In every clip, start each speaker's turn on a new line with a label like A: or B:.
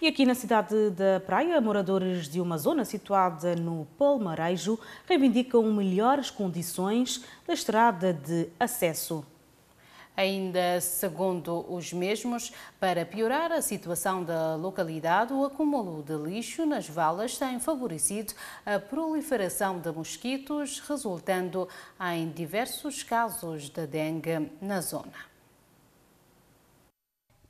A: E aqui na cidade da Praia, moradores de uma zona situada no Palmarejo reivindicam melhores condições da estrada de acesso. Ainda segundo os mesmos, para piorar a situação da localidade, o acúmulo de lixo nas valas tem favorecido a proliferação de mosquitos, resultando em diversos casos de dengue na zona.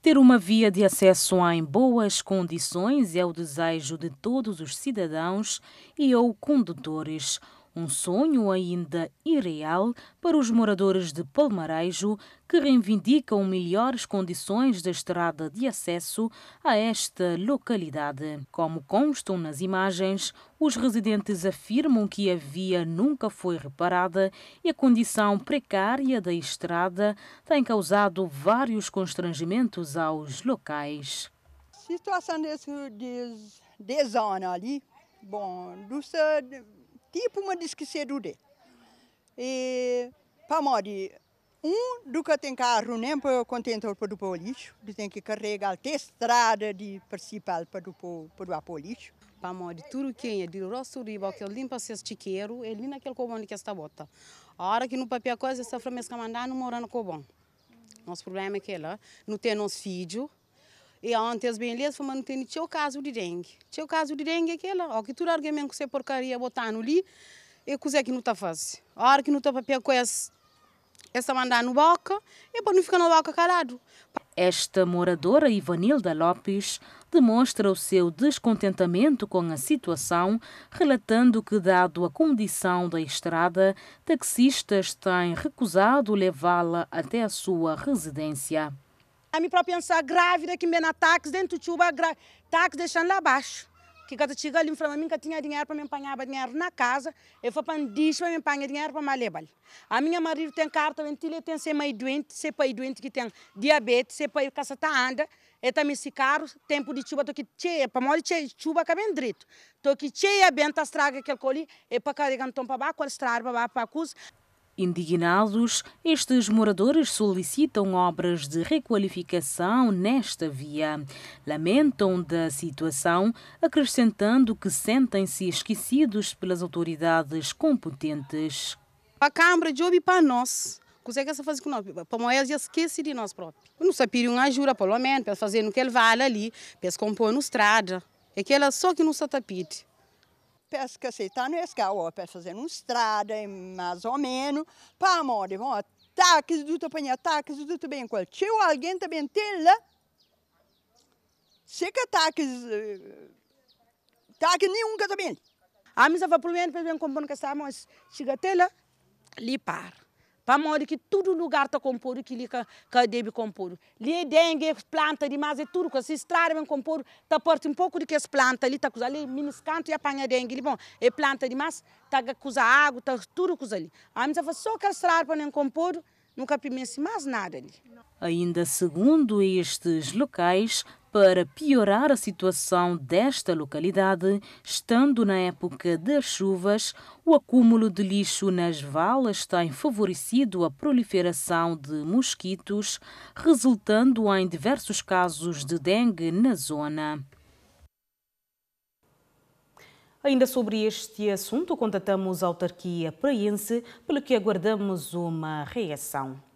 A: Ter uma via de acesso em boas condições é o desejo de todos os cidadãos e ou condutores. Um sonho ainda irreal para os moradores de Palmarejo, que reivindicam melhores condições da estrada de acesso a esta localidade. Como constam nas imagens, os residentes afirmam que a via nunca foi reparada e a condição precária da estrada tem causado vários constrangimentos aos locais.
B: Situação desse, de, de zona ali, bom, do, tipo uma disquisedure. E para pamori, um do que tem carro nem para o contentor para o lixo, tem que carregar até estrada de principal para o para o para Pamori, tudo quem é de Rossuriba, que limpa
C: seus chiqueiro, ele naquele cobão que está bota. A hora que no papel coisa, essa framesca mandar não no cobão. Nosso problema é que ela não tem nosso filho, e ontem as bem foi mantendo tinha o caso de dengue. Tinha o caso de dengue aquela, ó, que tudo alguém que você porcaria botando ali, e coisa é que não está fazendo. A hora que não está papel com essa, essa mandar no
A: boca, e é para não ficar no boca calado. Esta moradora Ivanilda Lopes demonstra o seu descontentamento com a situação, relatando que, dado a condição da estrada, taxistas têm recusado levá-la até a sua residência.
D: A minha própria pensar grávida que me na táxi dentro do tuba, ataques deixando lá abaixo. Que quando chega ali, falou, nunca tinha dinheiro para me empanhar dinheiro na casa. Eu fui para um disco para me empanhar dinheiro para me levar. A minha marido tem carta, ele tem ser mãe doente, ser pai doente que tem diabetes, ser pai que está anda. Eu também tá se caro, tempo de chuva, tô que cheia, para morrer cheia, chuva que é bem direito. Tô que cheia, bem, tá estraga aquele coli,
A: e para carregar um tom para baixo, estraga para baixo, para a Indignados, estes moradores solicitam obras de requalificação nesta via. Lamentam da situação, acrescentando que sentem-se esquecidos pelas autoridades competentes. A Câmara de para nós
C: que essa fazer com nós. Para nós, já é esquece de nós próprios. Não se pedir uma ajuda, pelo menos, para fazer no que ele vale ali, para se compor na estrada. É que ela só que não se tapete
B: pesca aceitando esse carro, fazendo uma estrada, mais ou menos, para morrer, vão ataques do tapanha, ataques do também qual tio alguém também tá tem lá. Se que ataques, ataque nenhum que também. Tá A mim vai vai o menos
D: para ver como que está, mas chega até tá lá, lhe para pamodi ki tudo lugar ta compor o que ka ka debi compor li dengue planta demais é tudo que se estrada bem compor ta porta um pouco de que as planta ali com ali menos canto e apanha dengue bom é planta demais mas com cusa água ta tudo com ali a mim só que a estrada para nem compor nunca pimense mais nada ali
A: ainda segundo estes locais para piorar a situação desta localidade, estando na época das chuvas, o acúmulo de lixo nas valas tem favorecido a proliferação de mosquitos, resultando em diversos casos de dengue na zona. Ainda sobre este assunto, contatamos a autarquia praiense, pelo que aguardamos uma reação.